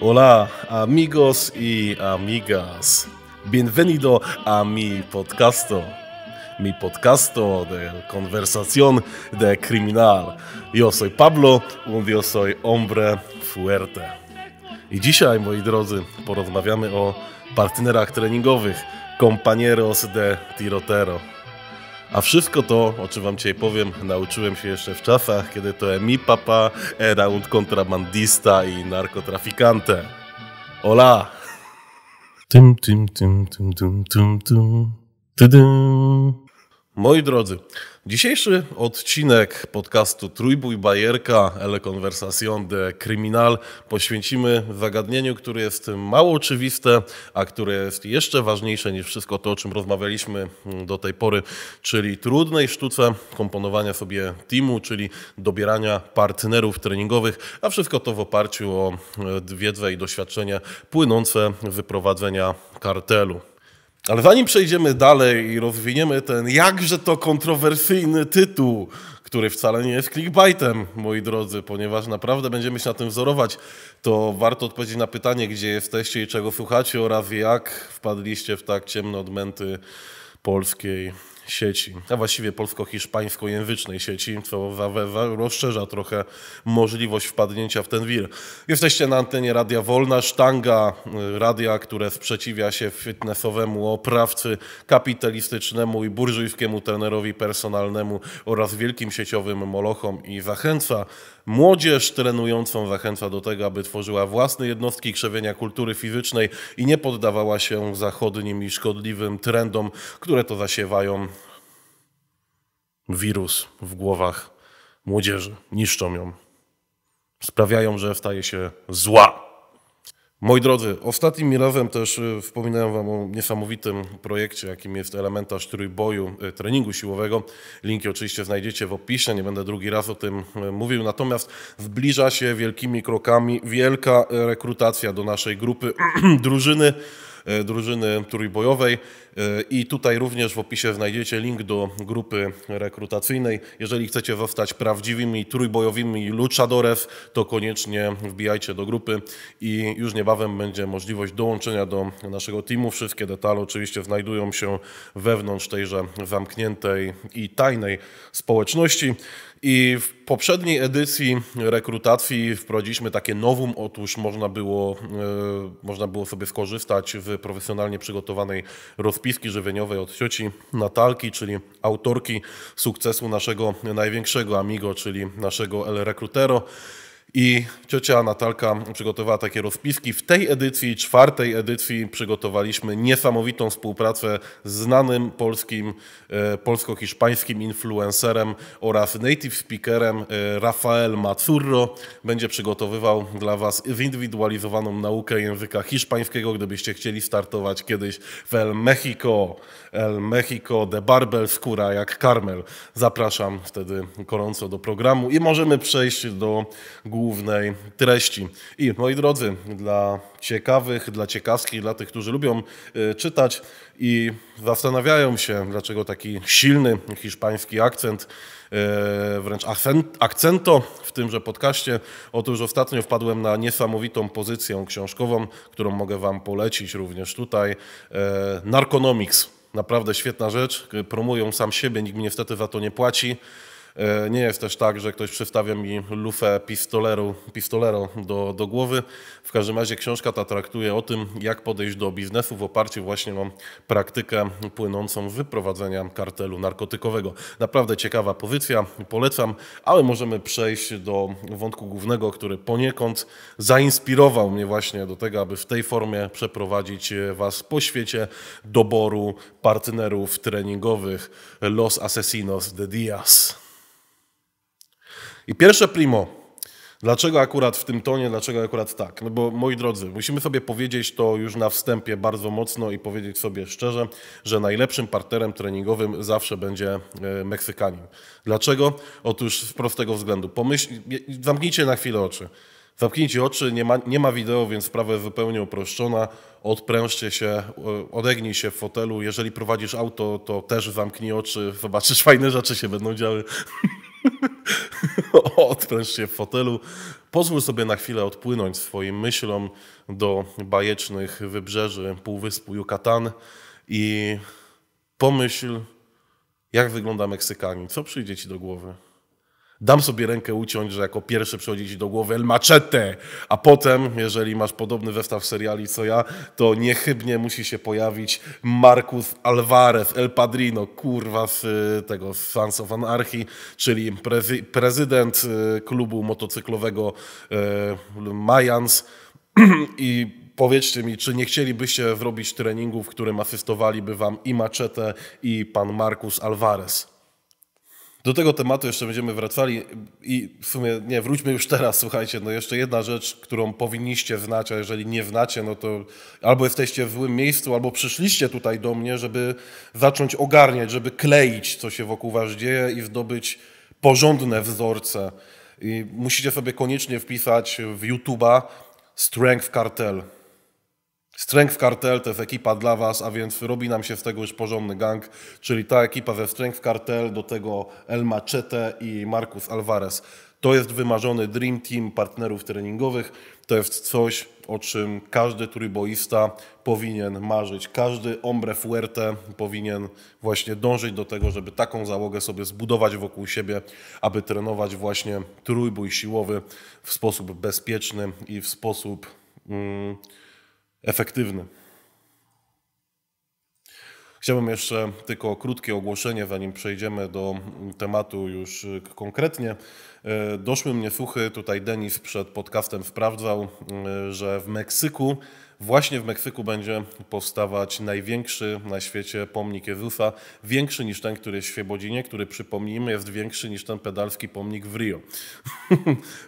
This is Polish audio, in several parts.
Hola, amigos y amigas. Bienvenido a mi podcasto. Mi podcasto de conversación de criminal. Yo soy Pablo, un yo soy hombre fuerte. I dzisiaj, moi drodzy, porozmawiamy o partnerach treningowych, compañeros de tirotero. A wszystko to, o czym wam dzisiaj powiem, nauczyłem się jeszcze w czasach, kiedy to mi papa era un kontrabandista i narkotrafikante. Ola! Tym, tym, tym, tym, tym, tym, tym, tym. Moi drodzy, Dzisiejszy odcinek podcastu Trójbój Bajerka Ele Conversation de Criminal poświęcimy zagadnieniu, które jest mało oczywiste, a które jest jeszcze ważniejsze niż wszystko to, o czym rozmawialiśmy do tej pory, czyli trudnej sztuce komponowania sobie teamu, czyli dobierania partnerów treningowych, a wszystko to w oparciu o wiedzę i doświadczenie płynące z wyprowadzenia kartelu. Ale zanim przejdziemy dalej i rozwiniemy ten jakże to kontrowersyjny tytuł, który wcale nie jest clickbaitem, moi drodzy, ponieważ naprawdę będziemy się na tym wzorować, to warto odpowiedzieć na pytanie, gdzie jesteście i czego słuchacie oraz jak wpadliście w tak ciemne odmęty polskiej sieci, a właściwie polsko-hiszpańskojęzycznej sieci, co rozszerza trochę możliwość wpadnięcia w ten wir. Jesteście na antenie Radia Wolna, sztanga y, radia, które sprzeciwia się fitnessowemu oprawcy kapitalistycznemu i burżujskiemu trenerowi personalnemu oraz wielkim sieciowym molochom i zachęca młodzież trenującą zachęca do tego, aby tworzyła własne jednostki krzewienia kultury fizycznej i nie poddawała się zachodnim i szkodliwym trendom, które to zasiewają wirus w głowach młodzieży, niszczą ją, sprawiają, że staje się zła. Moi drodzy, ostatnim razem też y, wspominałem Wam o niesamowitym projekcie, jakim jest elementarz trójboju y, treningu siłowego. Linki oczywiście znajdziecie w opisie, nie będę drugi raz o tym y, mówił. Natomiast zbliża się wielkimi krokami wielka rekrutacja do naszej grupy drużyny. E, drużyny trójbojowej e, i tutaj również w opisie znajdziecie link do grupy rekrutacyjnej. Jeżeli chcecie zostać prawdziwymi trójbojowymi luchadorew, to koniecznie wbijajcie do grupy i już niebawem będzie możliwość dołączenia do naszego teamu. Wszystkie detale oczywiście znajdują się wewnątrz tejże zamkniętej i tajnej społeczności. I w poprzedniej edycji rekrutacji wprowadziliśmy takie nowum, otóż można było, e, można było sobie skorzystać w profesjonalnie przygotowanej rozpiski żywieniowej od cioci Natalki, czyli autorki sukcesu naszego największego Amigo, czyli naszego El Recrutero. I ciocia Natalka przygotowała takie rozpiski. W tej edycji, czwartej edycji, przygotowaliśmy niesamowitą współpracę z znanym polskim, e, polsko-hiszpańskim influencerem oraz native speakerem e, Rafael Mazurro. Będzie przygotowywał dla Was zindywidualizowaną naukę języka hiszpańskiego, gdybyście chcieli startować kiedyś w El Mexico. El Mexico de Barbel, skóra jak Carmel. Zapraszam wtedy gorąco do programu i możemy przejść do góry głównej treści. I moi drodzy, dla ciekawych, dla ciekawskich, dla tych, którzy lubią y, czytać i zastanawiają się, dlaczego taki silny hiszpański akcent, y, wręcz akcento w tymże podcaście. Otóż ostatnio wpadłem na niesamowitą pozycję książkową, którą mogę Wam polecić również tutaj. Y, Narconomics. Naprawdę świetna rzecz. Promują sam siebie, nikt mi niestety za to nie płaci. E, nie jest też tak, że ktoś przystawia mi lufę pistoleru, pistolero do, do głowy. W każdym razie książka ta traktuje o tym, jak podejść do biznesu w oparciu właśnie o praktykę płynącą z wyprowadzenia kartelu narkotykowego. Naprawdę ciekawa pozycja, polecam, ale możemy przejść do wątku głównego, który poniekąd zainspirował mnie właśnie do tego, aby w tej formie przeprowadzić Was po świecie doboru partnerów treningowych Los Asesinos de Diaz. I pierwsze primo, dlaczego akurat w tym tonie, dlaczego akurat tak? No bo moi drodzy, musimy sobie powiedzieć to już na wstępie bardzo mocno i powiedzieć sobie szczerze, że najlepszym partnerem treningowym zawsze będzie e, Meksykanin. Dlaczego? Otóż z prostego względu. Pomyśl, zamknijcie na chwilę oczy. Zamknijcie oczy, nie ma, nie ma wideo, więc sprawa jest zupełnie uproszczona. Odprężcie się, e, odegnij się w fotelu. Jeżeli prowadzisz auto, to też zamknij oczy, zobaczysz, fajne rzeczy się będą działy. Odpręż się w fotelu, pozwól sobie na chwilę odpłynąć swoim myślom do bajecznych wybrzeży Półwyspu Yucatan i pomyśl, jak wygląda Meksykanin. Co przyjdzie ci do głowy? dam sobie rękę uciąć, że jako pierwszy przychodzi ci do głowy El Machete, a potem, jeżeli masz podobny zestaw seriali co ja, to niechybnie musi się pojawić Marcus Alvarez, El Padrino, kurwa z y, tego z Sons of Anarchy, czyli prezy prezydent y, klubu motocyklowego e, Mayans i powiedzcie mi, czy nie chcielibyście zrobić treningów, w którym asystowaliby wam i Machete, i pan Marcus Alvarez? Do tego tematu jeszcze będziemy wracali i w sumie nie, wróćmy już teraz, słuchajcie, no jeszcze jedna rzecz, którą powinniście znać, a jeżeli nie znacie, no to albo jesteście w złym miejscu, albo przyszliście tutaj do mnie, żeby zacząć ogarniać, żeby kleić, co się wokół was dzieje i zdobyć porządne wzorce. I musicie sobie koniecznie wpisać w YouTube'a Strength Cartel. Strength Cartel to jest ekipa dla Was, a więc robi nam się z tego już porządny gang, czyli ta ekipa we Strength Cartel, do tego El Machete i Marcus Alvarez. To jest wymarzony dream team partnerów treningowych. To jest coś, o czym każdy trójboista powinien marzyć. Każdy ombre fuerte powinien właśnie dążyć do tego, żeby taką załogę sobie zbudować wokół siebie, aby trenować właśnie trójbój siłowy w sposób bezpieczny i w sposób... Mm, efektywny. Chciałbym jeszcze tylko krótkie ogłoszenie, zanim przejdziemy do tematu już y, konkretnie. Y, doszły mnie słuchy, tutaj Denis przed podcastem sprawdzał, y, że w Meksyku Właśnie w Meksyku będzie powstawać największy na świecie pomnik Jezusa, większy niż ten, który jest w Świebodzinie, który przypomnijmy jest większy niż ten pedalski pomnik w Rio.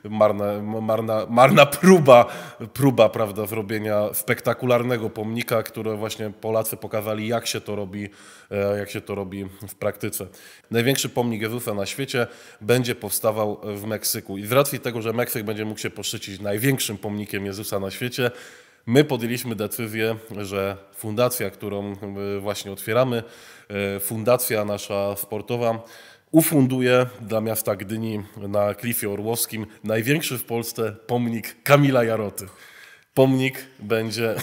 marna, marna, marna próba, próba prawda, zrobienia spektakularnego pomnika, które właśnie Polacy pokazali, jak się to robi, e, jak się to robi w praktyce. Największy pomnik Jezusa na świecie będzie powstawał w Meksyku. I z racji tego, że Meksyk będzie mógł się poszycić największym pomnikiem Jezusa na świecie, My podjęliśmy decyzję, że fundacja, którą e, właśnie otwieramy, e, fundacja nasza sportowa, ufunduje dla miasta Gdyni na Klifie Orłowskim największy w Polsce pomnik Kamila Jaroty. Pomnik będzie.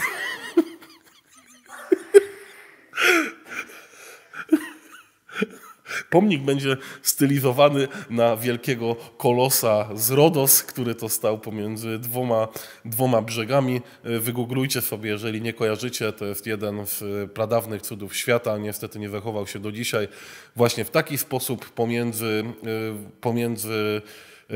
Pomnik będzie stylizowany na wielkiego kolosa z Rodos, który to stał pomiędzy dwoma, dwoma brzegami. E, wygooglujcie sobie, jeżeli nie kojarzycie, to jest jeden z e, pradawnych cudów świata, niestety nie zachował się do dzisiaj. Właśnie w taki sposób pomiędzy, e, pomiędzy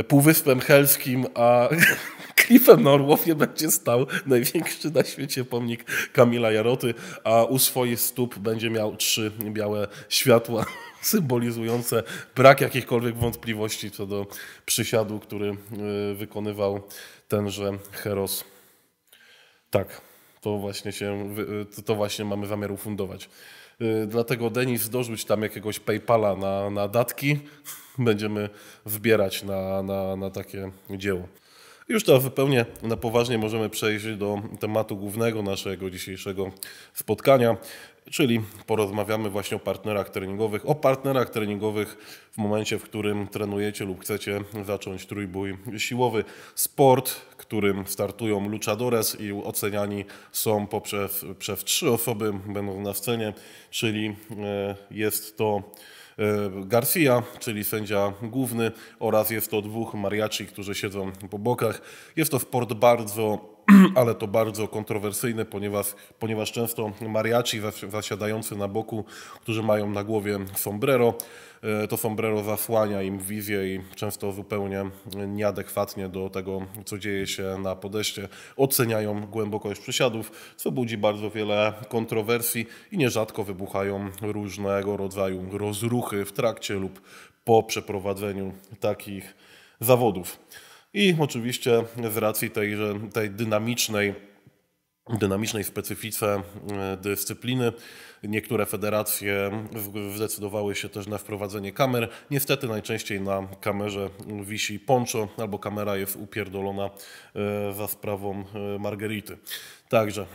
Półwyspem Helskim, a klifem na Orłowie będzie stał największy na świecie pomnik Kamila Jaroty, a u swoich stóp będzie miał trzy białe światła symbolizujące brak jakichkolwiek wątpliwości co do przysiadu, który y, wykonywał tenże Heros. Tak, to właśnie, się, y, to właśnie mamy zamiar ufundować. Y, dlatego Denis, dorzuć tam jakiegoś PayPala na, na datki. Będziemy wbierać na, na, na takie dzieło. Już to zupełnie na poważnie możemy przejść do tematu głównego naszego dzisiejszego spotkania czyli porozmawiamy właśnie o partnerach treningowych, o partnerach treningowych w momencie, w którym trenujecie lub chcecie zacząć trójbój siłowy. Sport, którym startują luchadores i oceniani są poprzez, przez trzy osoby, będą na scenie, czyli e, jest to e, Garcia, czyli sędzia główny oraz jest to dwóch mariaci, którzy siedzą po bokach. Jest to sport bardzo ale to bardzo kontrowersyjne, ponieważ, ponieważ często mariaci zasiadający na boku, którzy mają na głowie sombrero, e, to sombrero zasłania im wizję i często zupełnie nieadekwatnie do tego, co dzieje się na podejście, oceniają głębokość przysiadów, co budzi bardzo wiele kontrowersji i nierzadko wybuchają różnego rodzaju rozruchy w trakcie lub po przeprowadzeniu takich zawodów. I oczywiście z racji tejże, tej dynamicznej, dynamicznej specyfice e, dyscypliny, niektóre federacje zdecydowały się też na wprowadzenie kamer. Niestety najczęściej na kamerze wisi poncho albo kamera jest upierdolona e, za sprawą e, Margerity. Także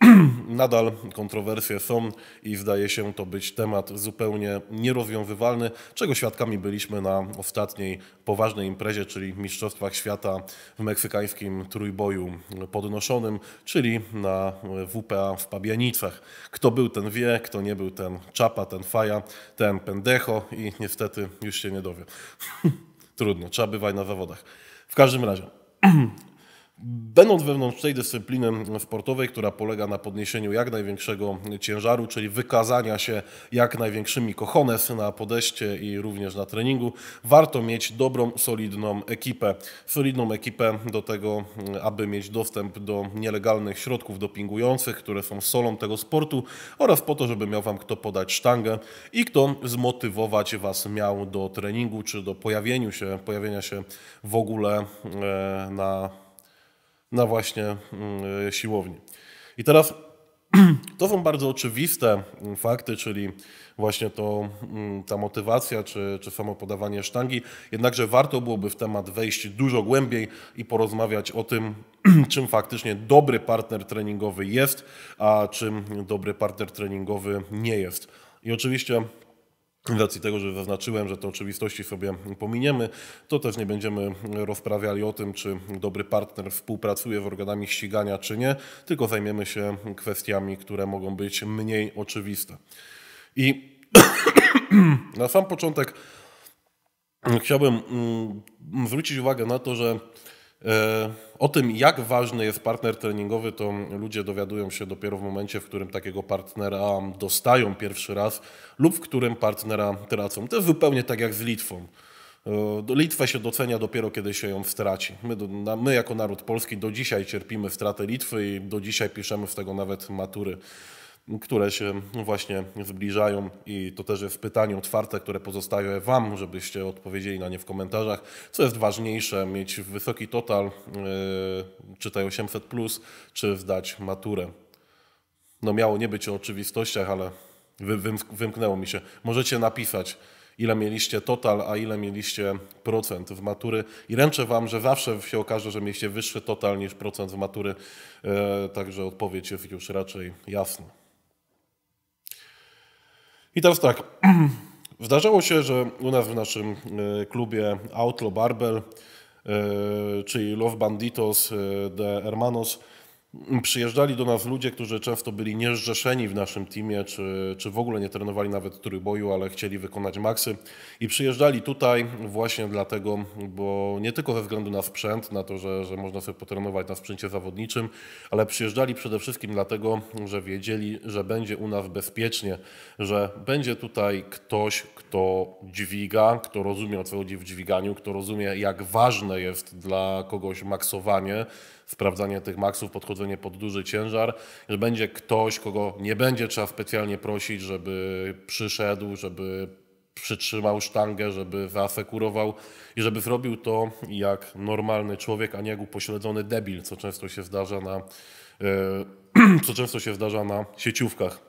Nadal kontrowersje są i zdaje się to być temat zupełnie nierozwiązywalny, czego świadkami byliśmy na ostatniej poważnej imprezie, czyli Mistrzostwach Świata w meksykańskim trójboju podnoszonym, czyli na WPA w Pabianicach. Kto był ten wie, kto nie był ten czapa, ten faja, ten pendecho i niestety już się nie dowie. Trudno, trzeba bywaj na zawodach. W każdym razie Będąc wewnątrz tej dyscypliny sportowej, która polega na podniesieniu jak największego ciężaru, czyli wykazania się jak największymi kochones na podejście i również na treningu, warto mieć dobrą, solidną ekipę. Solidną ekipę do tego, aby mieć dostęp do nielegalnych środków dopingujących, które są solą tego sportu oraz po to, żeby miał Wam kto podać sztangę i kto zmotywować Was miał do treningu czy do pojawienia się, pojawienia się w ogóle e, na na właśnie mm, e, siłowni. I teraz to są bardzo oczywiste mm, fakty, czyli właśnie to, mm, ta motywacja czy, czy samo podawanie sztangi. Jednakże warto byłoby w temat wejść dużo głębiej i porozmawiać o tym, czym faktycznie dobry partner treningowy jest, a czym dobry partner treningowy nie jest. I oczywiście w racji tego, że zaznaczyłem, że te oczywistości sobie pominiemy, to też nie będziemy rozprawiali o tym, czy dobry partner współpracuje z organami ścigania, czy nie, tylko zajmiemy się kwestiami, które mogą być mniej oczywiste. I na sam początek chciałbym mm, zwrócić uwagę na to, że E, o tym, jak ważny jest partner treningowy, to ludzie dowiadują się dopiero w momencie, w którym takiego partnera dostają pierwszy raz lub w którym partnera tracą. To jest zupełnie tak jak z Litwą. E, Litwę się docenia dopiero, kiedy się ją straci. My, my jako naród polski do dzisiaj cierpimy stratę Litwy i do dzisiaj piszemy z tego nawet matury które się właśnie zbliżają i to też jest pytanie otwarte, które pozostaje Wam, żebyście odpowiedzieli na nie w komentarzach. Co jest ważniejsze, mieć wysoki total, e, czytaj 800+, plus, czy zdać maturę? No miało nie być o oczywistościach, ale wymknęło mi się. Możecie napisać, ile mieliście total, a ile mieliście procent w matury. I ręczę Wam, że zawsze się okaże, że mieliście wyższy total niż procent w matury. E, także odpowiedź jest już raczej jasna. I teraz tak. Zdarzało się, że u nas w naszym y, klubie Outlaw Barbel, y, czyli Love Banditos y, de Hermanos, przyjeżdżali do nas ludzie, którzy często byli niezrzeszeni w naszym teamie, czy, czy w ogóle nie trenowali nawet trójboju, ale chcieli wykonać maksy i przyjeżdżali tutaj właśnie dlatego, bo nie tylko ze względu na sprzęt, na to, że, że można sobie potrenować na sprzęcie zawodniczym, ale przyjeżdżali przede wszystkim dlatego, że wiedzieli, że będzie u nas bezpiecznie, że będzie tutaj ktoś, kto dźwiga, kto rozumie o co chodzi w dźwiganiu, kto rozumie jak ważne jest dla kogoś maksowanie, sprawdzanie tych maksów, podchodzenie podchodzenie pod duży ciężar, że będzie ktoś, kogo nie będzie trzeba specjalnie prosić, żeby przyszedł, żeby przytrzymał sztangę, żeby zaasekurował i żeby zrobił to jak normalny człowiek, a nie jak upośledzony debil, co często się zdarza na, e, co często się zdarza na sieciówkach.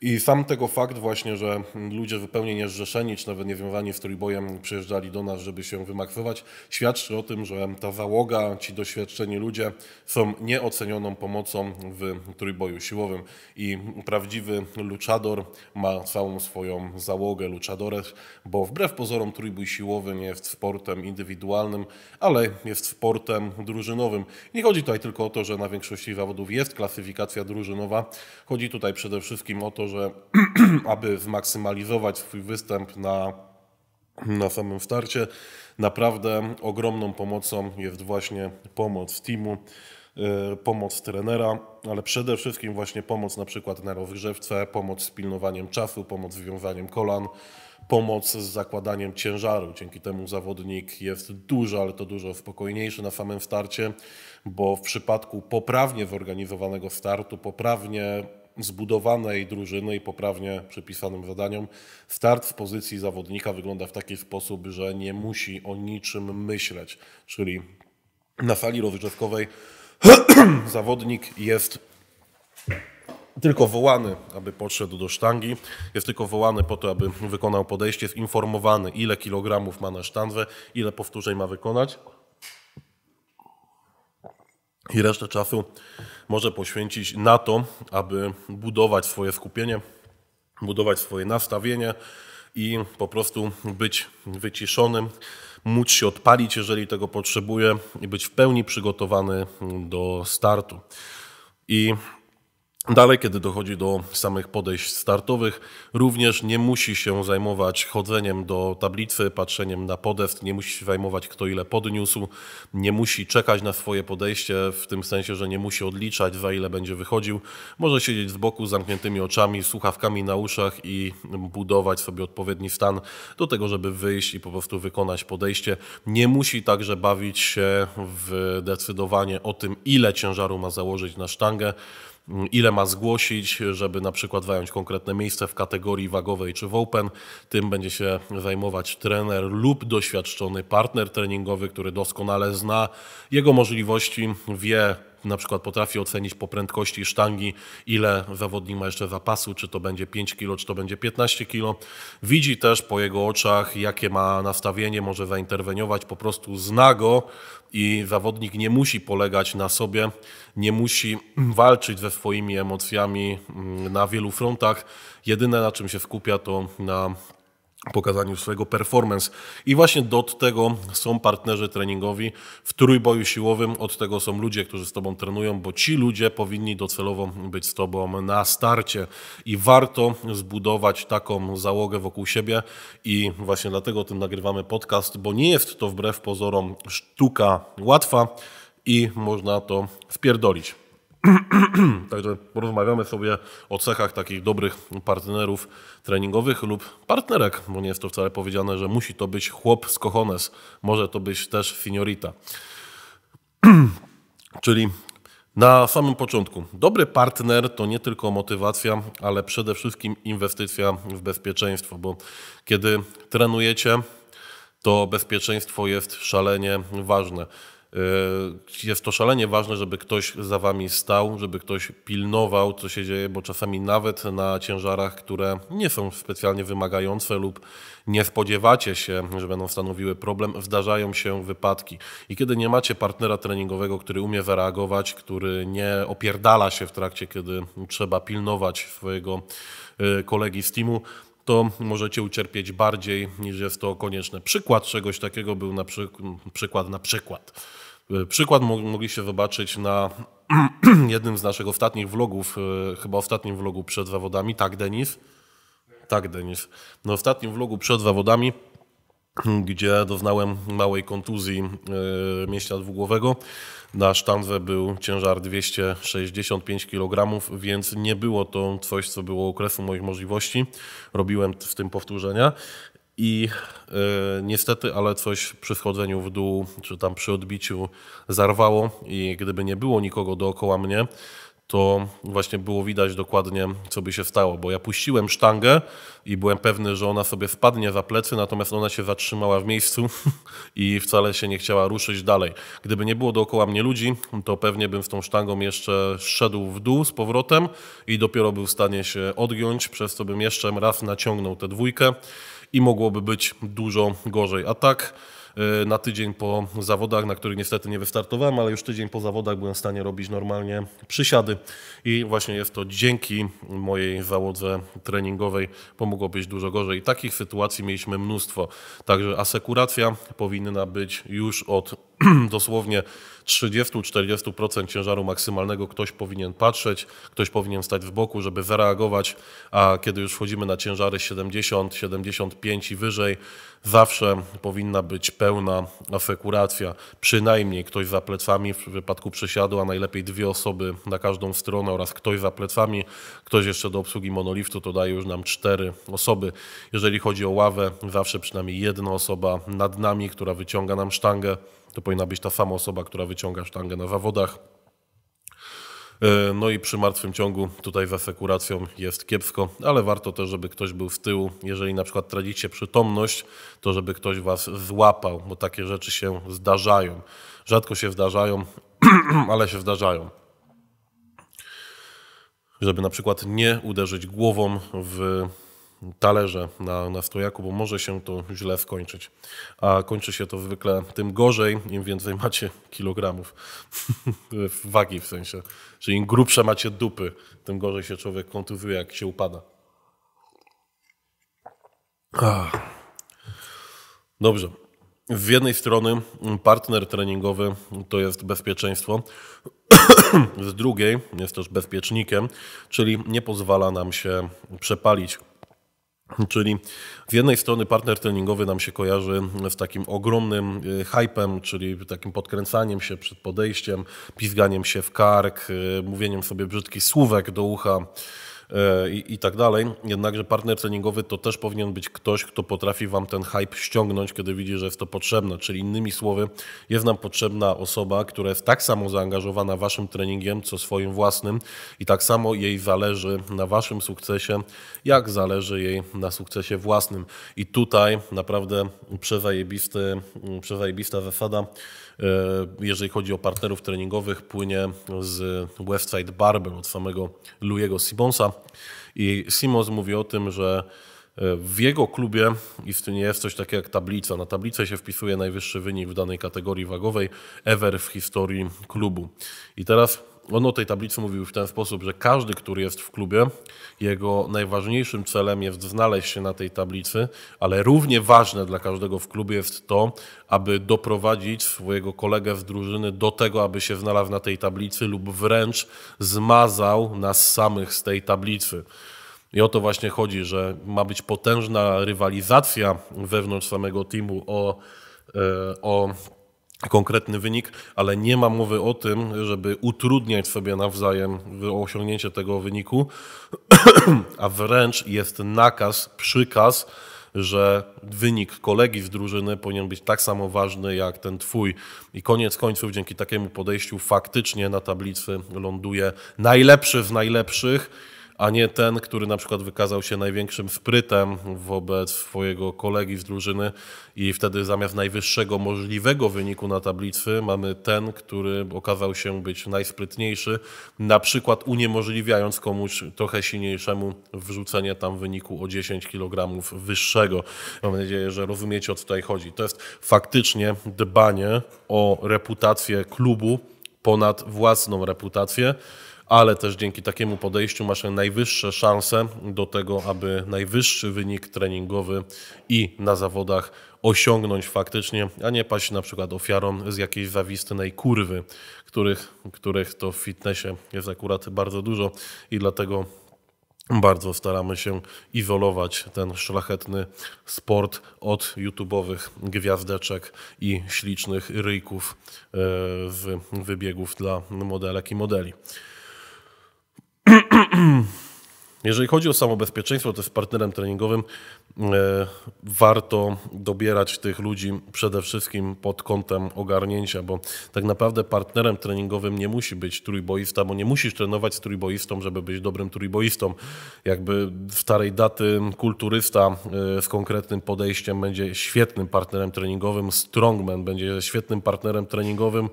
I sam tego fakt właśnie, że ludzie zupełnie niezrzeszeni, czy nawet niewiązani z trójbojem przyjeżdżali do nas, żeby się wymaksować, świadczy o tym, że ta załoga, ci doświadczeni ludzie są nieocenioną pomocą w trójboju siłowym. I prawdziwy luchador ma całą swoją załogę luchadores, bo wbrew pozorom trójbój siłowy nie jest sportem indywidualnym, ale jest sportem drużynowym. Nie chodzi tutaj tylko o to, że na większości zawodów jest klasyfikacja drużynowa. Chodzi tutaj przede wszystkim o to, że aby zmaksymalizować swój występ na, na samym starcie, naprawdę ogromną pomocą jest właśnie pomoc teamu, y, pomoc trenera, ale przede wszystkim właśnie pomoc na przykład na rozgrzewce, pomoc z pilnowaniem czasu, pomoc z wiązaniem kolan, pomoc z zakładaniem ciężaru. Dzięki temu zawodnik jest dużo, ale to dużo spokojniejszy na samym starcie, bo w przypadku poprawnie zorganizowanego startu, poprawnie zbudowanej drużyny i poprawnie przypisanym zadaniom, start z pozycji zawodnika wygląda w taki sposób, że nie musi o niczym myśleć. Czyli na sali rozgrzewkowej zawodnik jest tylko wołany, aby podszedł do sztangi, jest tylko wołany po to, aby wykonał podejście, jest informowany, ile kilogramów ma na sztandze, ile powtórzeń ma wykonać i resztę czasu może poświęcić na to, aby budować swoje skupienie, budować swoje nastawienie i po prostu być wyciszonym, móc się odpalić, jeżeli tego potrzebuje, i być w pełni przygotowany do startu. I Dalej, kiedy dochodzi do samych podejść startowych, również nie musi się zajmować chodzeniem do tablicy, patrzeniem na podest, nie musi się zajmować kto ile podniósł, nie musi czekać na swoje podejście, w tym sensie, że nie musi odliczać za ile będzie wychodził. Może siedzieć z boku z zamkniętymi oczami, słuchawkami na uszach i budować sobie odpowiedni stan do tego, żeby wyjść i po prostu wykonać podejście. Nie musi także bawić się w decydowanie o tym, ile ciężaru ma założyć na sztangę ile ma zgłosić, żeby na przykład wająć konkretne miejsce w kategorii wagowej czy w open. Tym będzie się zajmować trener lub doświadczony partner treningowy, który doskonale zna jego możliwości, wie na przykład potrafi ocenić po prędkości sztangi, ile zawodnik ma jeszcze zapasu, czy to będzie 5 kg, czy to będzie 15 kg. Widzi też po jego oczach, jakie ma nastawienie, może zainterweniować, po prostu zna go i zawodnik nie musi polegać na sobie, nie musi walczyć ze swoimi emocjami mm, na wielu frontach. Jedyne na czym się skupia to na pokazaniu swojego performance. I właśnie do tego są partnerzy treningowi w trójboju siłowym, od tego są ludzie, którzy z Tobą trenują, bo ci ludzie powinni docelowo być z Tobą na starcie i warto zbudować taką załogę wokół siebie i właśnie dlatego o tym nagrywamy podcast, bo nie jest to wbrew pozorom sztuka łatwa i można to wpierdolić. Także porozmawiamy sobie o cechach takich dobrych partnerów treningowych lub partnerek, bo nie jest to wcale powiedziane, że musi to być chłop z kochones, może to być też finiorita. Czyli na samym początku, dobry partner to nie tylko motywacja, ale przede wszystkim inwestycja w bezpieczeństwo, bo kiedy trenujecie, to bezpieczeństwo jest szalenie ważne. Yy, jest to szalenie ważne, żeby ktoś za wami stał, żeby ktoś pilnował, co się dzieje, bo czasami nawet na ciężarach, które nie są specjalnie wymagające lub nie spodziewacie się, że będą stanowiły problem, zdarzają się wypadki. I kiedy nie macie partnera treningowego, który umie zareagować, który nie opierdala się w trakcie, kiedy trzeba pilnować swojego yy, kolegi z teamu, to możecie ucierpieć bardziej niż jest to konieczne. Przykład czegoś takiego był na przy... przykład na przykład E, przykład mogliście zobaczyć na jednym z naszych ostatnich vlogów, e, chyba ostatnim vlogu przed zawodami, tak Denis? Tak Denis. No ostatnim vlogu przed zawodami, gdzie doznałem małej kontuzji e, mięśnia dwugłowego. Na sztandze był ciężar 265 kg, więc nie było to coś, co było okresu moich możliwości. Robiłem w tym powtórzenia. I y, e, niestety, ale coś przy schodzeniu w dół, czy tam przy odbiciu zarwało, i gdyby nie było nikogo dookoła mnie, to właśnie było widać dokładnie, co by się stało, bo ja puściłem sztangę i byłem pewny, że ona sobie spadnie za plecy, natomiast ona się zatrzymała w miejscu i wcale się nie chciała ruszyć dalej. Gdyby nie było dookoła mnie ludzi, to pewnie bym z tą sztangą jeszcze szedł w dół z powrotem i dopiero był w stanie się odgiąć, przez co bym jeszcze raz naciągnął tę dwójkę i mogłoby być dużo gorzej. A tak e, na tydzień po zawodach, na których niestety nie wystartowałem, ale już tydzień po zawodach byłem w stanie robić normalnie przysiady i właśnie jest to dzięki mojej załodze treningowej pomogło być dużo gorzej. I takich sytuacji mieliśmy mnóstwo, także asekuracja powinna być już od dosłownie 30-40% ciężaru maksymalnego ktoś powinien patrzeć, ktoś powinien stać w boku, żeby zareagować, a kiedy już wchodzimy na ciężary 70, 75 i wyżej, zawsze powinna być pełna afekuracja. Przynajmniej ktoś za plecami w wypadku przesiadu, a najlepiej dwie osoby na każdą stronę oraz ktoś za plecami, ktoś jeszcze do obsługi monoliftu, to daje już nam cztery osoby. Jeżeli chodzi o ławę, zawsze przynajmniej jedna osoba nad nami, która wyciąga nam sztangę. To powinna być ta sama osoba, która wyciąga sztangę na zawodach. E, no i przy martwym ciągu tutaj z asekuracją jest kiepsko, ale warto też, żeby ktoś był z tyłu. Jeżeli na przykład tracicie przytomność, to żeby ktoś was złapał, bo takie rzeczy się zdarzają. Rzadko się zdarzają, ale się zdarzają. Żeby na przykład nie uderzyć głową w talerze na, na bo może się to źle skończyć. A kończy się to zwykle tym gorzej, im więcej macie kilogramów wagi w sensie. Czyli im grubsze macie dupy, tym gorzej się człowiek kontuzuje, jak się upada. Ah. Dobrze. Z jednej strony partner treningowy to jest bezpieczeństwo, z drugiej jest też bezpiecznikiem, czyli nie pozwala nam się przepalić Czyli z jednej strony partner treningowy nam się kojarzy z takim ogromnym e, hypem, czyli takim podkręcaniem się przed podejściem, pisganiem się w kark, e, mówieniem sobie brzydkich słówek do ucha, E, i, i tak dalej. Jednakże partner treningowy to też powinien być ktoś, kto potrafi Wam ten hype ściągnąć, kiedy widzi, że jest to potrzebne. Czyli innymi słowy, jest nam potrzebna osoba, która jest tak samo zaangażowana Waszym treningiem, co swoim własnym i tak samo jej zależy na Waszym sukcesie, jak zależy jej na sukcesie własnym. I tutaj naprawdę przewajebista zasada, E, jeżeli chodzi o partnerów treningowych, płynie z Westside Barber od samego Louiego Simonsa. I Simons mówi o tym, że e, w jego klubie istnieje coś takiego jak tablica. Na tablicę się wpisuje najwyższy wynik w danej kategorii wagowej ever w historii klubu. I teraz on o tej tablicy mówił w ten sposób, że każdy, który jest w klubie, jego najważniejszym celem jest znaleźć się na tej tablicy, ale równie ważne dla każdego w klubie jest to, aby doprowadzić swojego kolegę z drużyny do tego, aby się znalazł na tej tablicy lub wręcz zmazał nas samych z tej tablicy. I o to właśnie chodzi, że ma być potężna rywalizacja wewnątrz samego teamu o, e, o konkretny wynik, ale nie ma mowy o tym, żeby utrudniać sobie nawzajem osiągnięcie tego wyniku, a wręcz jest nakaz, przykaz, że wynik kolegi z drużyny powinien być tak samo ważny jak ten twój. I koniec końców dzięki takiemu podejściu faktycznie na tablicy ląduje najlepszy z najlepszych a nie ten, który na przykład wykazał się największym sprytem wobec swojego kolegi z drużyny i wtedy zamiast najwyższego możliwego wyniku na tablicy mamy ten, który okazał się być najsprytniejszy, na przykład uniemożliwiając komuś trochę silniejszemu wrzucenie tam wyniku o 10 kg wyższego. Mam nadzieję, że rozumiecie o co tutaj chodzi. To jest faktycznie dbanie o reputację klubu ponad własną reputację ale też dzięki takiemu podejściu masz najwyższe szanse do tego, aby najwyższy wynik treningowy i na zawodach osiągnąć faktycznie, a nie paść na przykład ofiarą z jakiejś zawistnej kurwy, których, których to w fitnessie jest akurat bardzo dużo i dlatego bardzo staramy się izolować ten szlachetny sport od YouTube'owych gwiazdeczek i ślicznych ryjków z e, wybiegów dla modelek i modeli. Jeżeli chodzi o samo bezpieczeństwo, to z partnerem treningowym e, warto dobierać tych ludzi przede wszystkim pod kątem ogarnięcia, bo tak naprawdę partnerem treningowym nie musi być trójboista, bo nie musisz trenować z trójboistą, żeby być dobrym trójboistą. Jakby starej daty kulturysta e, z konkretnym podejściem będzie świetnym partnerem treningowym, strongman będzie świetnym partnerem treningowym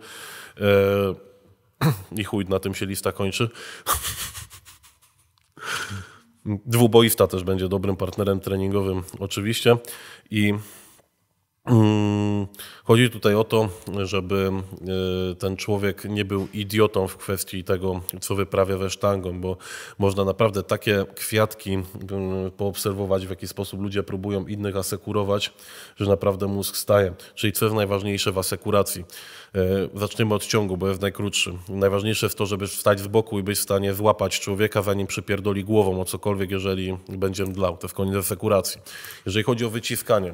e, i chuj, na tym się lista kończy. Dwuboista też będzie dobrym partnerem treningowym, oczywiście. I Mm, chodzi tutaj o to, żeby e, ten człowiek nie był idiotą w kwestii tego, co wyprawia we sztangą, bo można naprawdę takie kwiatki mm, poobserwować, w jaki sposób ludzie próbują innych asekurować, że naprawdę mózg staje. Czyli co jest najważniejsze w asekuracji? E, zaczniemy od ciągu, bo jest najkrótszy. Najważniejsze jest to, żeby wstać z boku i być w stanie złapać człowieka, zanim przypierdoli głową o cokolwiek, jeżeli będzie mdlał. To jest koniec asekuracji. Jeżeli chodzi o wyciskanie,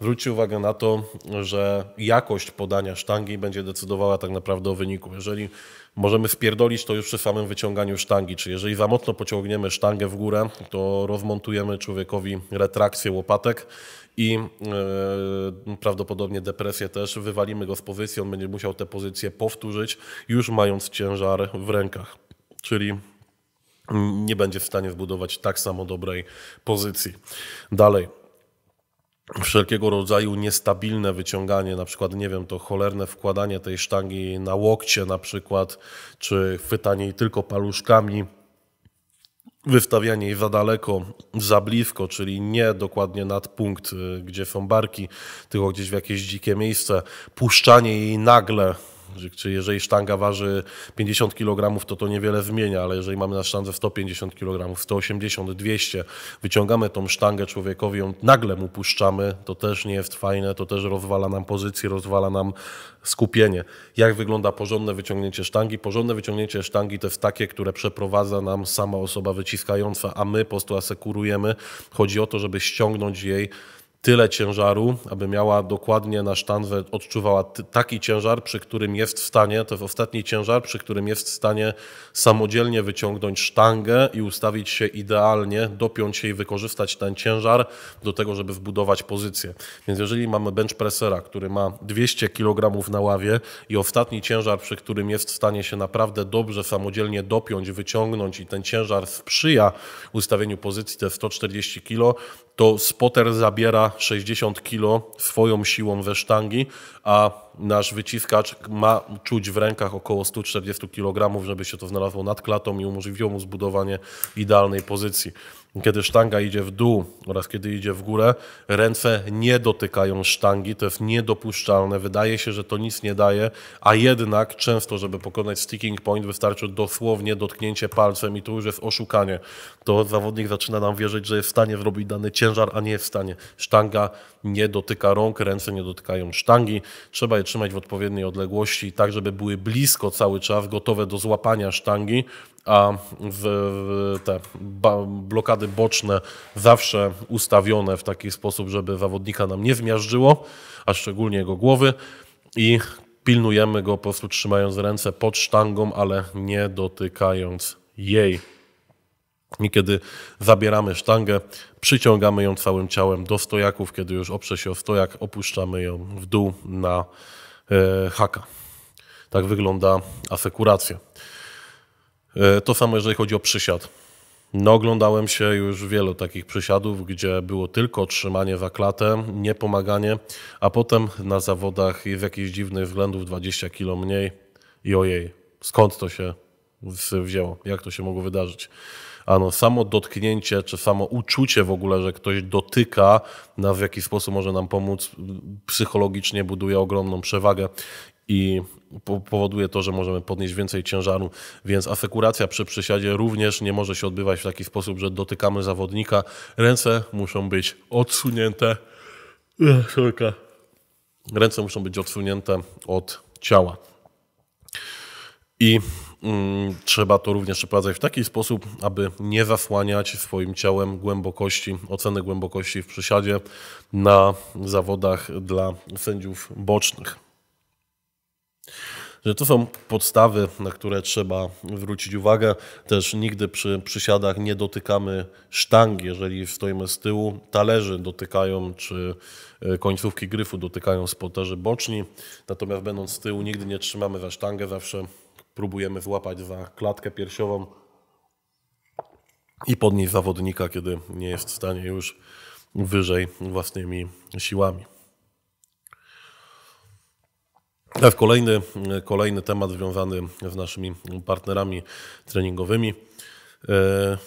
zwróćcie uwagę na to, że jakość podania sztangi będzie decydowała tak naprawdę o wyniku. Jeżeli możemy spierdolić to już przy samym wyciąganiu sztangi, czy jeżeli za mocno pociągniemy sztangę w górę, to rozmontujemy człowiekowi retrakcję łopatek i yy, prawdopodobnie depresję też, wywalimy go z pozycji, on będzie musiał tę pozycję powtórzyć, już mając ciężar w rękach. Czyli nie będzie w stanie zbudować tak samo dobrej pozycji. Dalej, wszelkiego rodzaju niestabilne wyciąganie, na przykład, nie wiem, to cholerne wkładanie tej sztangi na łokcie na przykład, czy chwytanie jej tylko paluszkami, wystawianie jej za daleko, za blisko, czyli nie dokładnie nad punkt, y, gdzie są barki, tylko gdzieś w jakieś dzikie miejsce, puszczanie jej nagle czy jeżeli sztanga waży 50 kg, to to niewiele zmienia, ale jeżeli mamy na sztandze 150 kg, 180, 200, wyciągamy tą sztangę człowiekowi, ją nagle mu puszczamy, to też nie jest fajne, to też rozwala nam pozycję, rozwala nam skupienie. Jak wygląda porządne wyciągnięcie sztangi? Porządne wyciągnięcie sztangi to jest takie, które przeprowadza nam sama osoba wyciskająca, a my po prostu asekurujemy. Chodzi o to, żeby ściągnąć jej tyle ciężaru, aby miała dokładnie na sztandwę, odczuwała taki ciężar, przy którym jest w stanie, to ostatni ciężar, przy którym jest w stanie samodzielnie wyciągnąć sztangę i ustawić się idealnie, dopiąć się i wykorzystać ten ciężar do tego, żeby wbudować pozycję. Więc jeżeli mamy bench pressera, który ma 200 kg na ławie i ostatni ciężar, przy którym jest w stanie się naprawdę dobrze samodzielnie dopiąć, wyciągnąć i ten ciężar sprzyja ustawieniu pozycji te 140 kg, to spotter zabiera 60 kg swoją siłą we sztangi, a nasz wyciskacz ma czuć w rękach około 140 kg, żeby się to znalazło nad klatą i umożliwiło mu zbudowanie idealnej pozycji. Kiedy sztanga idzie w dół oraz kiedy idzie w górę, ręce nie dotykają sztangi, to jest niedopuszczalne. Wydaje się, że to nic nie daje, a jednak często, żeby pokonać sticking point, wystarczy dosłownie dotknięcie palcem i tu już jest oszukanie. To zawodnik zaczyna nam wierzyć, że jest w stanie zrobić dany ciężar, a nie jest w stanie. Sztanga nie dotyka rąk, ręce nie dotykają sztangi. Trzeba je trzymać w odpowiedniej odległości, tak żeby były blisko cały czas, gotowe do złapania sztangi a w te blokady boczne zawsze ustawione w taki sposób, żeby zawodnika nam nie zmiażdżyło, a szczególnie jego głowy i pilnujemy go po prostu trzymając ręce pod sztangą, ale nie dotykając jej. I kiedy zabieramy sztangę, przyciągamy ją całym ciałem do stojaków, kiedy już oprze się o stojak, opuszczamy ją w dół na e, haka. Tak wygląda asekuracja. E, to samo, jeżeli chodzi o przysiad. No, oglądałem się już wielu takich przysiadów, gdzie było tylko trzymanie za klatę, nie pomaganie, a potem na zawodach z jakichś dziwnych względów 20 kilo mniej i ojej, skąd to się wzięło, jak to się mogło wydarzyć. Ano, samo dotknięcie, czy samo uczucie w ogóle, że ktoś dotyka nas w jakiś sposób może nam pomóc, psychologicznie buduje ogromną przewagę i powoduje to, że możemy podnieść więcej ciężaru, więc asekuracja przy przysiadzie również nie może się odbywać w taki sposób, że dotykamy zawodnika. Ręce muszą być odsunięte. Ręce muszą być odsunięte od ciała. I mm, trzeba to również przeprowadzać w taki sposób, aby nie zasłaniać swoim ciałem głębokości, oceny głębokości w przysiadzie na zawodach dla sędziów bocznych. Że to są podstawy, na które trzeba zwrócić uwagę. Też nigdy przy przysiadach nie dotykamy sztangi, jeżeli stoimy z tyłu. Talerzy dotykają, czy e, końcówki gryfu dotykają spoterzy boczni. Natomiast będąc z tyłu nigdy nie trzymamy za sztangę, zawsze próbujemy złapać za klatkę piersiową i podnieść zawodnika, kiedy nie jest w stanie już wyżej własnymi siłami. Tak, kolejny, e, kolejny temat związany z naszymi partnerami treningowymi. E,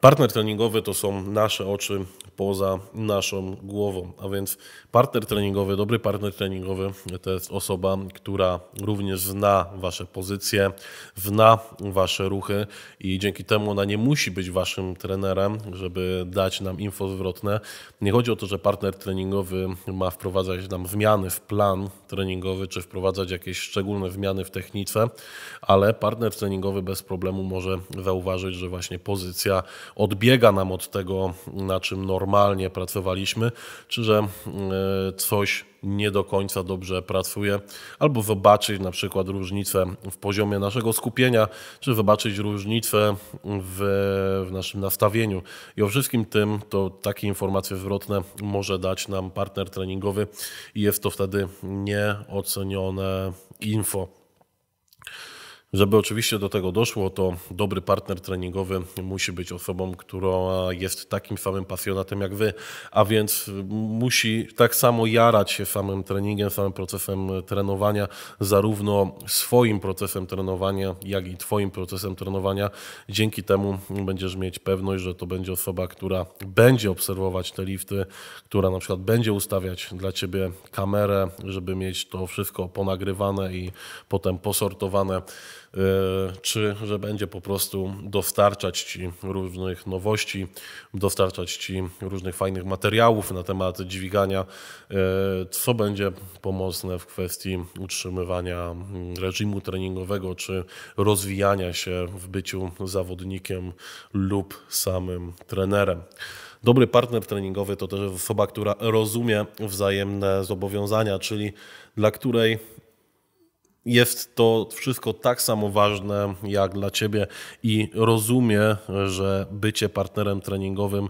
partner treningowy to są nasze oczy poza naszą głową. A więc partner treningowy, dobry partner treningowy to jest osoba, która również zna Wasze pozycje, zna Wasze ruchy i dzięki temu ona nie musi być Waszym trenerem, żeby dać nam info zwrotne. Nie chodzi o to, że partner treningowy ma wprowadzać nam zmiany w plan treningowy, czy wprowadzać jakieś szczególne zmiany w technice, ale partner treningowy bez problemu może zauważyć, że właśnie pozycja odbiega nam od tego, na czym normalnie normalnie pracowaliśmy, czy że e, coś nie do końca dobrze pracuje, albo zobaczyć na przykład różnicę w poziomie naszego skupienia, czy zobaczyć różnicę w, w, naszym nastawieniu. I o wszystkim tym to takie informacje zwrotne może dać nam partner treningowy i jest to wtedy nieocenione info. Żeby oczywiście do tego doszło, to dobry partner treningowy musi być osobą, która jest takim samym pasjonatem jak wy, a więc musi tak samo jarać się samym treningiem, samym procesem trenowania, zarówno swoim procesem trenowania, jak i twoim procesem trenowania. Dzięki temu będziesz mieć pewność, że to będzie osoba, która będzie obserwować te lifty, która na przykład będzie ustawiać dla ciebie kamerę, żeby mieć to wszystko ponagrywane i potem posortowane. E, czy że będzie po prostu dostarczać Ci różnych nowości, dostarczać Ci różnych fajnych materiałów na temat dźwigania, e, co będzie pomocne w kwestii utrzymywania mm, reżimu treningowego, czy rozwijania się w byciu zawodnikiem lub samym trenerem. Dobry partner treningowy to też osoba, która rozumie wzajemne zobowiązania, czyli dla której jest to wszystko tak samo ważne jak dla ciebie i rozumie, że bycie partnerem treningowym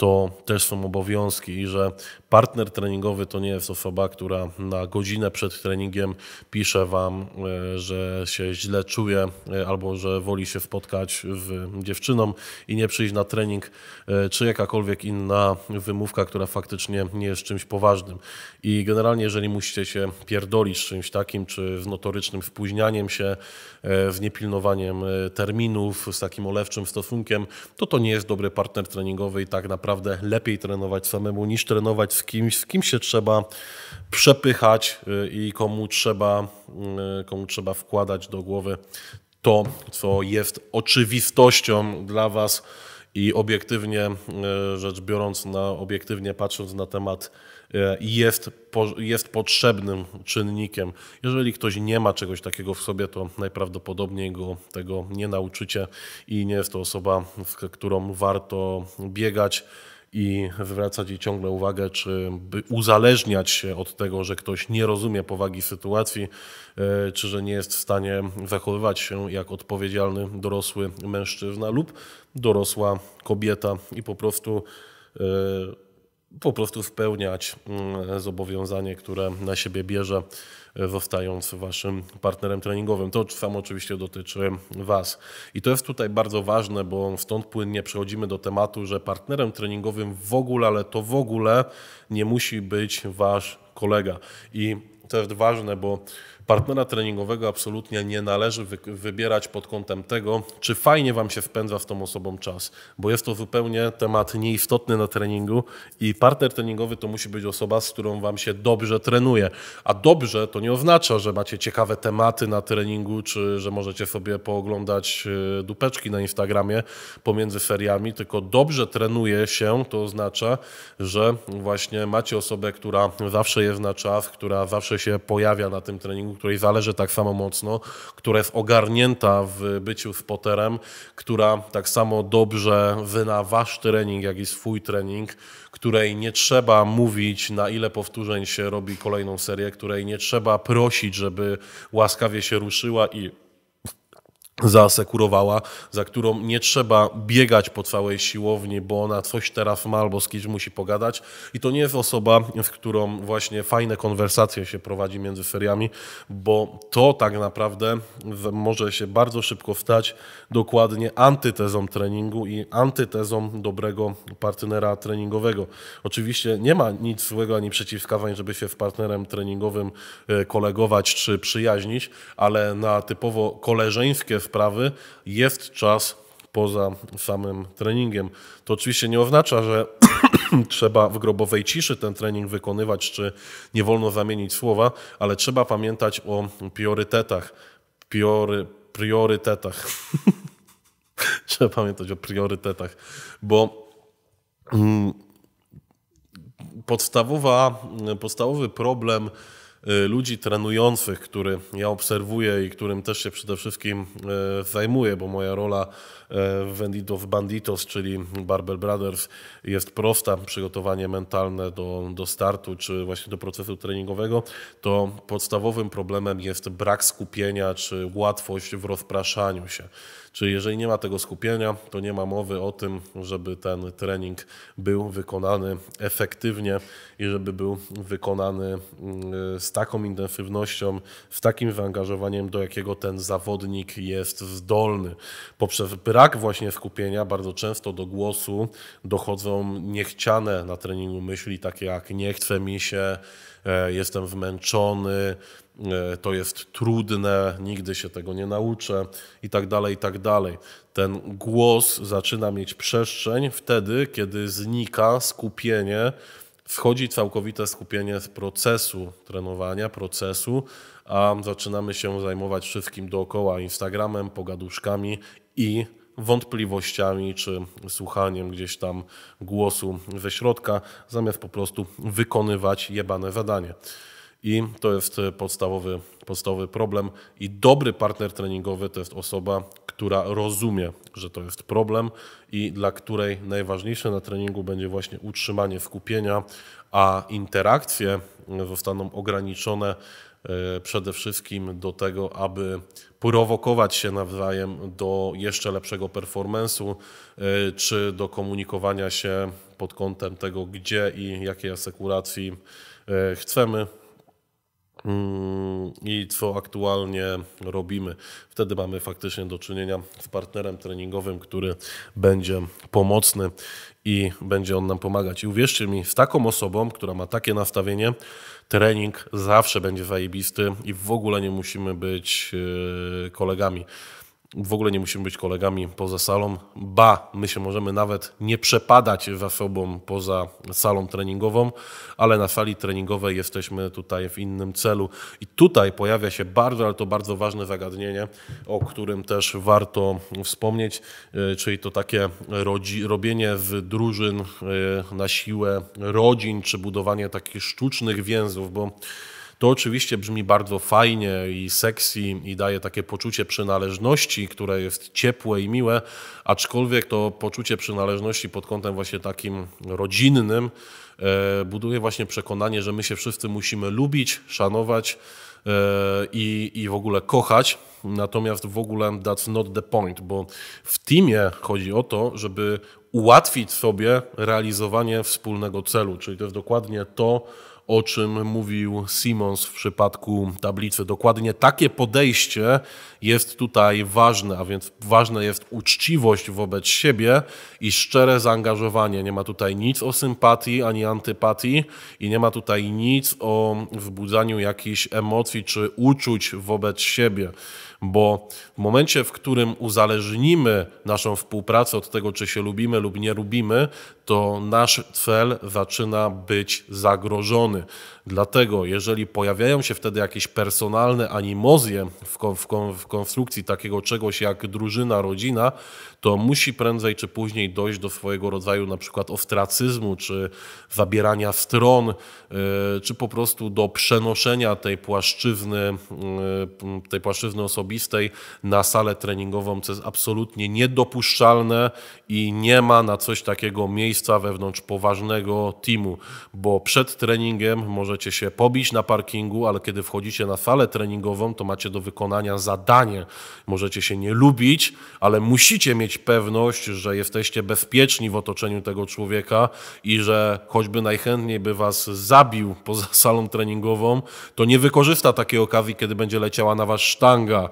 to też są obowiązki i że partner treningowy to nie jest osoba, która na godzinę przed treningiem pisze wam, e, że się źle czuje e, albo że woli się spotkać z dziewczyną i nie przyjść na trening, e, czy jakakolwiek inna wymówka, która faktycznie nie jest czymś poważnym. I generalnie, jeżeli musicie się pierdolić z czymś takim, czy z notorycznym spóźnianiem się, z niepilnowaniem terminów, z takim olewczym stosunkiem, to to nie jest dobry partner treningowy i tak naprawdę naprawdę lepiej trenować samemu niż trenować z kimś, z kim się trzeba przepychać y, i komu trzeba, y, komu trzeba wkładać do głowy to, co jest oczywistością dla Was i obiektywnie y, rzecz biorąc, na, obiektywnie patrząc na temat E, jest, jest potrzebnym czynnikiem. Jeżeli ktoś nie ma czegoś takiego w sobie, to najprawdopodobniej go tego nie nauczycie i nie jest to osoba, z którą warto biegać i zwracać jej ciągle uwagę, czy uzależniać się od tego, że ktoś nie rozumie powagi sytuacji, e, czy że nie jest w stanie zachowywać się jak odpowiedzialny dorosły mężczyzna lub dorosła kobieta i po prostu e, po prostu spełniać mm, zobowiązanie, które na siebie bierze, e, zostając waszym partnerem treningowym. To samo oczywiście dotyczy was. I to jest tutaj bardzo ważne, bo stąd płynnie przechodzimy do tematu, że partnerem treningowym w ogóle, ale to w ogóle nie musi być wasz kolega. I to jest ważne, bo partnera treningowego absolutnie nie należy wy wybierać pod kątem tego, czy fajnie wam się wpędza z tą osobą czas, bo jest to zupełnie temat nieistotny na treningu i partner treningowy to musi być osoba, z którą wam się dobrze trenuje. A dobrze to nie oznacza, że macie ciekawe tematy na treningu, czy że możecie sobie pooglądać e, dupeczki na Instagramie pomiędzy seriami, tylko dobrze trenuje się, to oznacza, że właśnie macie osobę, która zawsze jest na czas, która zawsze się pojawia na tym treningu, której zależy tak samo mocno, która jest ogarnięta w byciu poterem, która tak samo dobrze wyna wasz trening, jak i swój trening, której nie trzeba mówić, na ile powtórzeń się robi kolejną serię, której nie trzeba prosić, żeby łaskawie się ruszyła i zaasekurowała, za którą nie trzeba biegać po całej siłowni, bo ona coś teraz ma albo z kimś musi pogadać. I to nie jest osoba, z którą właśnie fajne konwersacje się prowadzi między feriami, bo to tak naprawdę może się bardzo szybko wstać dokładnie antytezą treningu i antytezą dobrego partnera treningowego. Oczywiście nie ma nic złego ani przeciwwskazań, żeby się z partnerem treningowym e, kolegować czy przyjaźnić, ale na typowo koleżeńskie sprawy, jest czas poza samym treningiem. To oczywiście nie oznacza, że trzeba w grobowej ciszy ten trening wykonywać, czy nie wolno zamienić słowa, ale trzeba pamiętać o priorytetach. Priory, priorytetach. trzeba pamiętać o priorytetach, bo mm, podstawowa, podstawowy problem Y, ludzi trenujących, który ja obserwuję i którym też się przede wszystkim y, zajmuję, bo moja rola y, w Enditos Banditos, czyli Barbel Brothers jest prosta, przygotowanie mentalne do, do startu czy właśnie do procesu treningowego, to podstawowym problemem jest brak skupienia czy łatwość w rozpraszaniu się. Czyli jeżeli nie ma tego skupienia, to nie ma mowy o tym, żeby ten trening był wykonany efektywnie i żeby był wykonany mm, z taką intensywnością, w takim zaangażowaniem, do jakiego ten zawodnik jest zdolny. Poprzez brak właśnie skupienia bardzo często do głosu dochodzą niechciane na treningu myśli, takie jak nie chce mi się, e, jestem zmęczony, E, to jest trudne, nigdy się tego nie nauczę i tak dalej, i tak dalej. Ten głos zaczyna mieć przestrzeń wtedy, kiedy znika skupienie, wchodzi całkowite skupienie z procesu trenowania, procesu, a zaczynamy się zajmować wszystkim dookoła, Instagramem, pogaduszkami i wątpliwościami czy słuchaniem gdzieś tam głosu ze środka, zamiast po prostu wykonywać jebane zadanie. I to jest e, podstawowy, podstawowy problem. I dobry partner treningowy to jest osoba, która rozumie, że to jest problem i dla której najważniejsze na treningu będzie właśnie utrzymanie skupienia, a interakcje e, zostaną ograniczone e, przede wszystkim do tego, aby prowokować się nawzajem do jeszcze lepszego performance'u, czy do komunikowania się pod kątem tego, gdzie i jakiej asekuracji chcemy Mm, i co aktualnie robimy. Wtedy mamy faktycznie do czynienia z partnerem treningowym, który będzie pomocny i będzie on nam pomagać. I uwierzcie mi, z taką osobą, która ma takie nastawienie, trening zawsze będzie zajebisty i w ogóle nie musimy być e, kolegami. W ogóle nie musimy być kolegami poza salą. Ba, my się możemy nawet nie przepadać za sobą poza salą treningową, ale na sali treningowej jesteśmy tutaj w innym celu. I tutaj pojawia się bardzo, ale to bardzo ważne zagadnienie, o którym też warto wspomnieć, e, czyli to takie rodzi, robienie w drużyn e, na siłę rodzin, czy budowanie takich sztucznych więzów, bo to oczywiście brzmi bardzo fajnie i sexy i daje takie poczucie przynależności, które jest ciepłe i miłe, aczkolwiek to poczucie przynależności pod kątem właśnie takim rodzinnym e, buduje właśnie przekonanie, że my się wszyscy musimy lubić, szanować e, i, i w ogóle kochać. Natomiast w ogóle that's not the point, bo w teamie chodzi o to, żeby ułatwić sobie realizowanie wspólnego celu, czyli to jest dokładnie to, o czym mówił Simons w przypadku tablicy. Dokładnie takie podejście jest tutaj ważne, a więc ważna jest uczciwość wobec siebie i szczere zaangażowanie. Nie ma tutaj nic o sympatii ani antypatii i nie ma tutaj nic o wzbudzaniu jakichś emocji czy uczuć wobec siebie bo w momencie, w którym uzależnimy naszą współpracę od tego, czy się lubimy lub nie lubimy, to nasz cel zaczyna być zagrożony. Dlatego, jeżeli pojawiają się wtedy jakieś personalne animozje w, w konstrukcji takiego czegoś jak drużyna, rodzina, to musi prędzej czy później dojść do swojego rodzaju na przykład ostracyzmu, czy zabierania stron, e, czy po prostu do przenoszenia tej płaszczyzny, e, tej płaszczyzny osobistej na salę treningową, co jest absolutnie niedopuszczalne i nie ma na coś takiego miejsca wewnątrz poważnego teamu, bo przed treningiem możecie się pobić na parkingu, ale kiedy wchodzicie na salę treningową, to macie do wykonania zadanie. Możecie się nie lubić, ale musicie mieć mieć pewność, że jesteście bezpieczni w otoczeniu tego człowieka i że choćby najchętniej by was zabił poza salą treningową, to nie wykorzysta takiej okazji, kiedy będzie leciała na was sztanga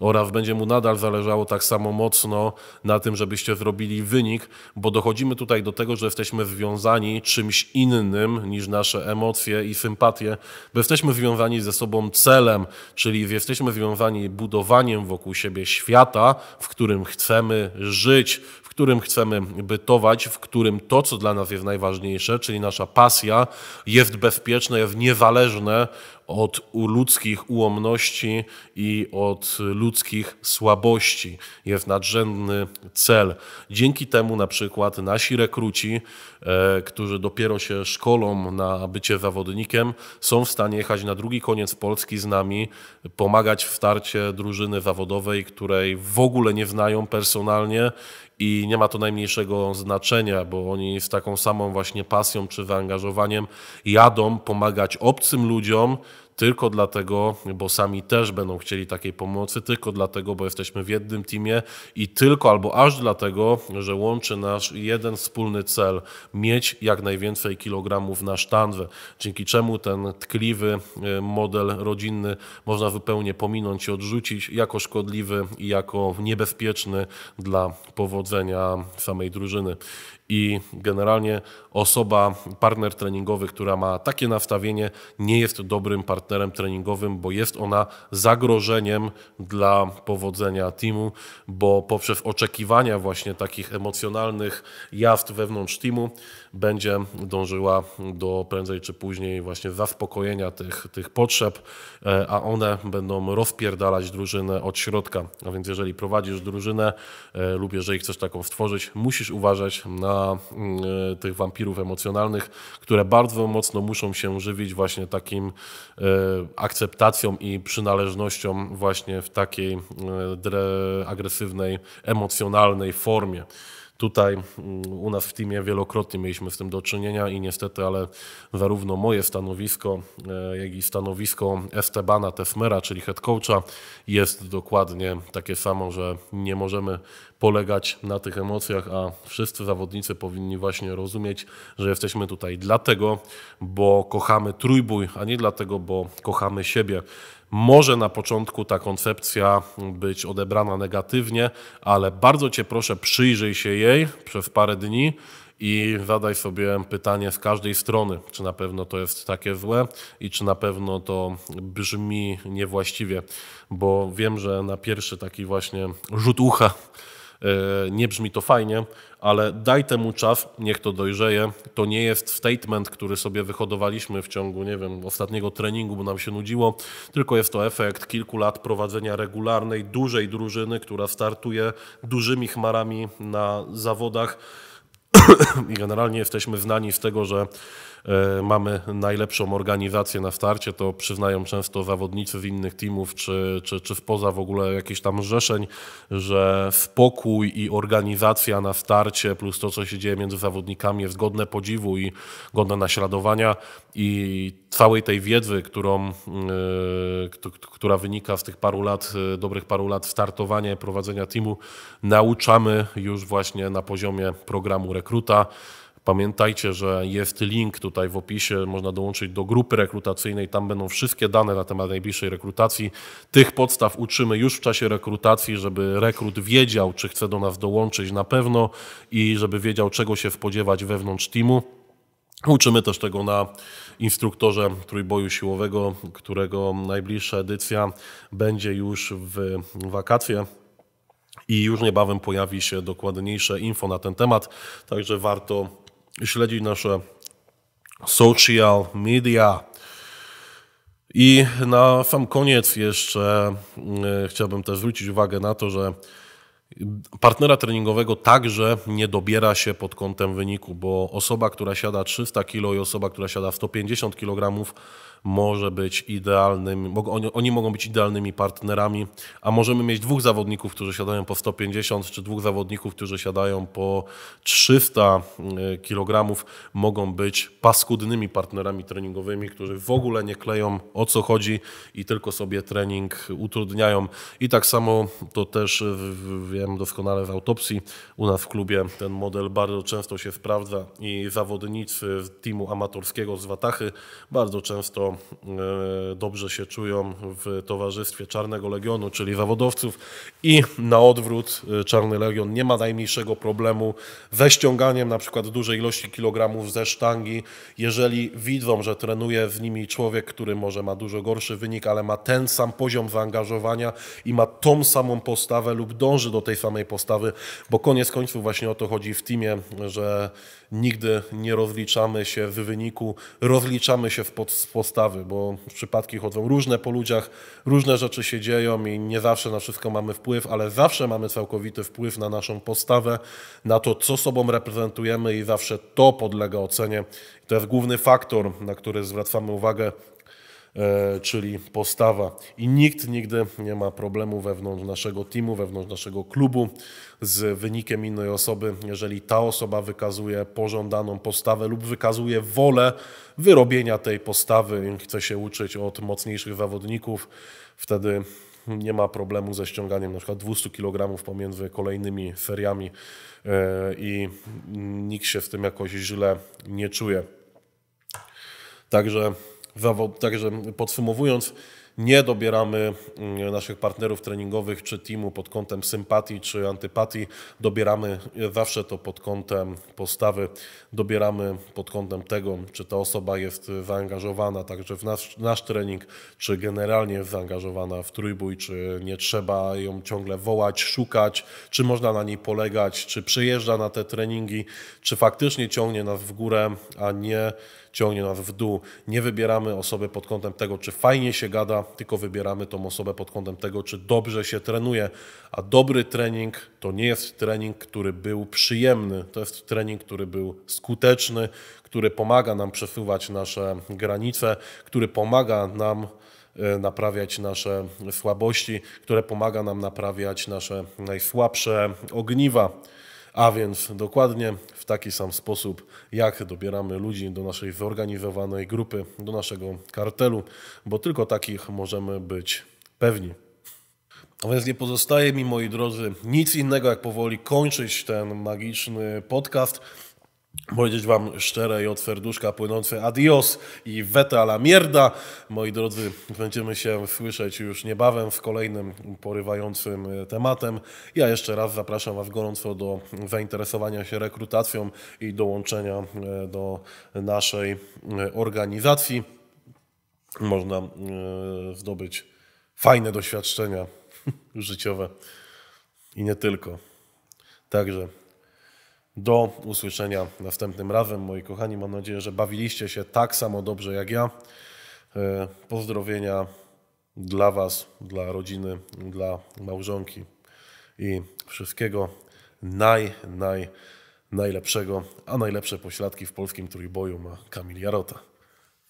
oraz będzie mu nadal zależało tak samo mocno na tym, żebyście zrobili wynik, bo dochodzimy tutaj do tego, że jesteśmy związani czymś innym niż nasze emocje i sympatie, bo jesteśmy związani ze sobą celem, czyli jesteśmy związani budowaniem wokół siebie świata, w którym chcemy żyć, w którym chcemy bytować, w którym to, co dla nas jest najważniejsze, czyli nasza pasja, jest bezpieczne, jest niezależne od ludzkich ułomności i od ludzkich słabości. Jest nadrzędny cel. Dzięki temu na przykład nasi rekruci, e, którzy dopiero się szkolą na bycie zawodnikiem, są w stanie jechać na drugi koniec Polski z nami, pomagać w starcie drużyny zawodowej, której w ogóle nie znają personalnie i nie ma to najmniejszego znaczenia, bo oni z taką samą właśnie pasją czy zaangażowaniem jadą pomagać obcym ludziom, tylko dlatego, bo sami też będą chcieli takiej pomocy, tylko dlatego, bo jesteśmy w jednym teamie i tylko albo aż dlatego, że łączy nasz jeden wspólny cel mieć jak najwięcej kilogramów na sztandwę, dzięki czemu ten tkliwy y, model rodzinny można zupełnie pominąć i odrzucić jako szkodliwy i jako niebezpieczny dla powodzenia samej drużyny i generalnie osoba, partner treningowy, która ma takie nastawienie, nie jest dobrym partnerem treningowym, bo jest ona zagrożeniem dla powodzenia teamu, bo poprzez oczekiwania właśnie takich emocjonalnych jazd wewnątrz teamu, będzie dążyła do prędzej czy później właśnie zaspokojenia tych, tych potrzeb, e, a one będą rozpierdalać drużynę od środka. A więc jeżeli prowadzisz drużynę e, lub jeżeli chcesz taką stworzyć, musisz uważać na mm, e, tych wampirów emocjonalnych, które bardzo mocno muszą się żywić właśnie takim akceptacją i przynależnością właśnie w takiej agresywnej, emocjonalnej formie. Tutaj mm, u nas w teamie wielokrotnie mieliśmy z tym do czynienia i niestety, ale zarówno moje stanowisko, e, jak i stanowisko Estebana Tesmera, czyli head coacha, jest dokładnie takie samo, że nie możemy polegać na tych emocjach, a wszyscy zawodnicy powinni właśnie rozumieć, że jesteśmy tutaj dlatego, bo kochamy trójbój, a nie dlatego, bo kochamy siebie. Może na początku ta koncepcja być odebrana negatywnie, ale bardzo Cię proszę, przyjrzyj się jej przez parę dni i zadaj sobie pytanie z każdej strony, czy na pewno to jest takie złe i czy na pewno to brzmi niewłaściwie, bo wiem, że na pierwszy taki właśnie rzut ucha E, nie brzmi to fajnie, ale daj temu czas, niech to dojrzeje. To nie jest statement, który sobie wyhodowaliśmy w ciągu, nie wiem, ostatniego treningu, bo nam się nudziło, tylko jest to efekt kilku lat prowadzenia regularnej, dużej drużyny, która startuje dużymi chmarami na zawodach. I generalnie jesteśmy znani z tego, że E, mamy najlepszą organizację na starcie, to przyznają często zawodnicy z innych teamów czy, czy, czy spoza w ogóle jakichś tam rzeszeń, że spokój i organizacja na starcie plus to, co się dzieje między zawodnikami jest godne podziwu i godne naśladowania i całej tej wiedzy, którą, e, która wynika z tych paru lat, e, dobrych paru lat startowania, prowadzenia teamu, nauczamy już właśnie na poziomie programu rekruta. Pamiętajcie, że jest link tutaj w opisie, można dołączyć do grupy rekrutacyjnej, tam będą wszystkie dane na temat najbliższej rekrutacji. Tych podstaw uczymy już w czasie rekrutacji, żeby rekrut wiedział, czy chce do nas dołączyć na pewno i żeby wiedział, czego się spodziewać wewnątrz teamu. Uczymy też tego na instruktorze trójboju siłowego, którego najbliższa edycja będzie już w wakacje. I już niebawem pojawi się dokładniejsze info na ten temat, także warto śledzi nasze social media. I na sam koniec jeszcze mm, chciałbym też zwrócić uwagę na to, że partnera treningowego także nie dobiera się pod kątem wyniku, bo osoba, która siada 300 kg i osoba, która siada 150 kg może być idealnym, oni, oni mogą być idealnymi partnerami, a możemy mieć dwóch zawodników, którzy siadają po 150, czy dwóch zawodników, którzy siadają po 300 e, kg, mogą być paskudnymi partnerami treningowymi, którzy w ogóle nie kleją o co chodzi i tylko sobie trening utrudniają. I tak samo to też wiem doskonale w autopsji u nas w klubie ten model bardzo często się sprawdza i zawodnicy z teamu amatorskiego z Watachy bardzo często E, dobrze się czują w towarzystwie Czarnego Legionu, czyli zawodowców i na odwrót e, Czarny Legion nie ma najmniejszego problemu ze ściąganiem na przykład dużej ilości kilogramów ze sztangi, jeżeli widzą, że trenuje z nimi człowiek, który może ma dużo gorszy wynik, ale ma ten sam poziom zaangażowania i ma tą samą postawę lub dąży do tej samej postawy, bo koniec końców właśnie o to chodzi w teamie, że nigdy nie rozliczamy się w wyniku, rozliczamy się w postawie podstawy, bo przypadki chodzą różne po ludziach, różne rzeczy się dzieją i nie zawsze na wszystko mamy wpływ, ale zawsze mamy całkowity wpływ na naszą postawę, na to, co sobą reprezentujemy i zawsze to podlega ocenie. To jest główny faktor, na który zwracamy uwagę E, czyli postawa. I nikt nigdy nie ma problemu wewnątrz naszego teamu, wewnątrz naszego klubu z wynikiem innej osoby, jeżeli ta osoba wykazuje pożądaną postawę lub wykazuje wolę wyrobienia tej postawy, chce się uczyć od mocniejszych zawodników, wtedy nie ma problemu ze ściąganiem na przykład 200 kg pomiędzy kolejnymi feriami e, i nikt się w tym jakoś źle nie czuje. Także Także podsumowując, nie dobieramy mm, naszych partnerów treningowych czy teamu pod kątem sympatii czy antypatii. Dobieramy zawsze to pod kątem postawy, dobieramy pod kątem tego, czy ta osoba jest zaangażowana także w nasz, nasz trening, czy generalnie jest zaangażowana w trójbój, czy nie trzeba ją ciągle wołać, szukać, czy można na niej polegać, czy przyjeżdża na te treningi, czy faktycznie ciągnie nas w górę, a nie ciągnie nas w dół. Nie wybieramy osoby pod kątem tego, czy fajnie się gada, tylko wybieramy tą osobę pod kątem tego, czy dobrze się trenuje. A dobry trening to nie jest trening, który był przyjemny, to jest trening, który był skuteczny, który pomaga nam przesuwać nasze granice, który pomaga nam e, naprawiać nasze słabości, które pomaga nam naprawiać nasze najsłabsze ogniwa. A więc dokładnie w taki sam sposób, jak dobieramy ludzi do naszej zorganizowanej grupy, do naszego kartelu, bo tylko takich możemy być pewni. A więc nie pozostaje mi, moi drodzy, nic innego, jak powoli kończyć ten magiczny podcast powiedzieć wam szczere i od serduszka płynące adios i weta la mierda. Moi drodzy, będziemy się słyszeć już niebawem w kolejnym porywającym e, tematem. Ja jeszcze raz zapraszam was gorąco do zainteresowania się rekrutacją i dołączenia e, do naszej e, organizacji. Można zdobyć fajne doświadczenia życiowe i nie tylko. Także do usłyszenia następnym razem, moi kochani. Mam nadzieję, że bawiliście się tak samo dobrze jak ja. E, pozdrowienia dla Was, dla rodziny, dla małżonki i wszystkiego naj, naj, najlepszego, a najlepsze pośladki w polskim trójboju ma Kamil Jarota.